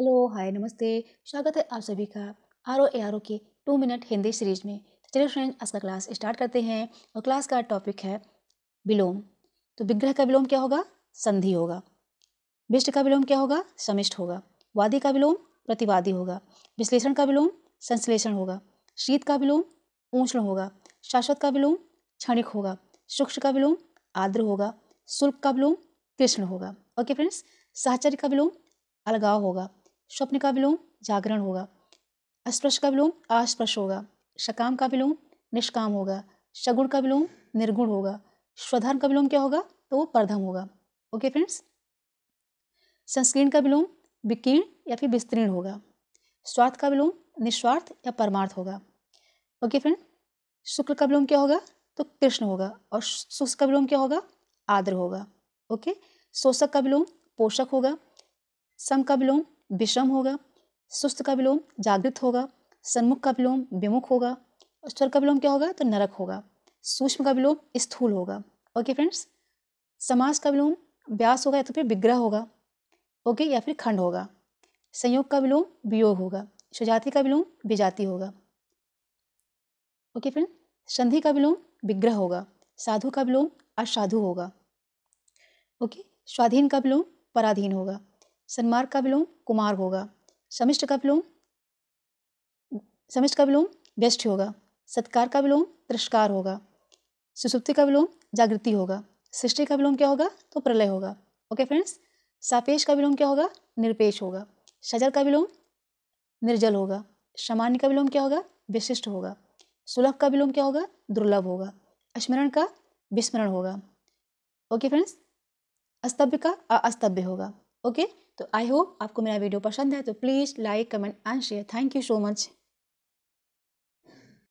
hello hi नमस्ते स्वागत है आप सभी का R O A R O के टू मिनट हिंदी सीरीज में तो चलिए फ्रेंड्स आज का क्लास स्टार्ट करते हैं और क्लास का टॉपिक है विलोम तो विग्रह का विलोम क्या होगा संधि होगा विष्ट का विलोम क्या होगा समिष्ट होगा वादी का विलोम प्रतिवादी होगा विश्लेषण का विलोम संश्लेषण होगा शीत का विलोम ऊष्ण होगा शाश्वत का विलोम क्षणिक होगा सूक्ष्म का विलोम आर्द्र होगा शुल्क का विलोम कृष्ण होगा ओके फ्रेंड्स साहचर्य का विलोम अलगाव होगा स्वप्न का विलोम जागरण होगा अस्पृश्य का विलोम आस्पृश होगा सकाम का विलोम निष्काम होगा शगुण का विलोम निर्गुण होगा स्वधर्म का विलोम क्या होगा तो वो परधम होगा ओके फ्रेंड्स संस्कीर्ण का विलोम विकीर्ण या फिर विस्तीर्ण होगा स्वार्थ का विलोम निस्वार्थ या परमार्थ होगा ओके फ्रेंड शुक्ल का विलोम क्या होगा तो कृष्ण होगा और शुष्क का विलोम क्या होगा आद्र होगा ओके शोषक का विलोम पोषक होगा सम का विलोम विषम होगा सुस्त का विलोम जागृत होगा सन्मुख का विलोम विमुख होगा स्वर का विलोम क्या होगा तो नरक होगा सूक्ष्म का विलोम स्थूल होगा ओके फ्रेंड्स समास का विलोम व्यास होगा या तो फिर विग्रह होगा ओके या फिर खंड होगा संयोग का विलोम वियोग होगा सुजाति का विलोम विजाति होगा ओके फ्रेंड संधि का विलोम विग्रह होगा साधु का विलोम असाधु होगा ओके स्वाधीन का विलोम पराधीन होगा सन्मार्ग का विलोम कुमार होगा समिष्ट का विलोम समिष्ट का विलोम व्यष्ट होगा सत्कार का विलोम तिरस्कार होगा सुसुप्ति का विलोम जागृति होगा सृष्टि का विलोम क्या होगा तो प्रलय होगा ओके फ्रेंड्स सापेश का विलोम क्या होगा निरपेश होगा सजल का विलोम निर्जल होगा सामान्य का विलोम क्या होगा विशिष्ट होगा सुलभ का विलोम क्या होगा दुर्लभ होगा स्मरण का विस्मरण होगा ओके फ्रेंड्स अस्तभ्य का अस्तभ्य होगा ओके तो आई होप आपको मेरा वीडियो पसंद है तो please like comment and share thank you so much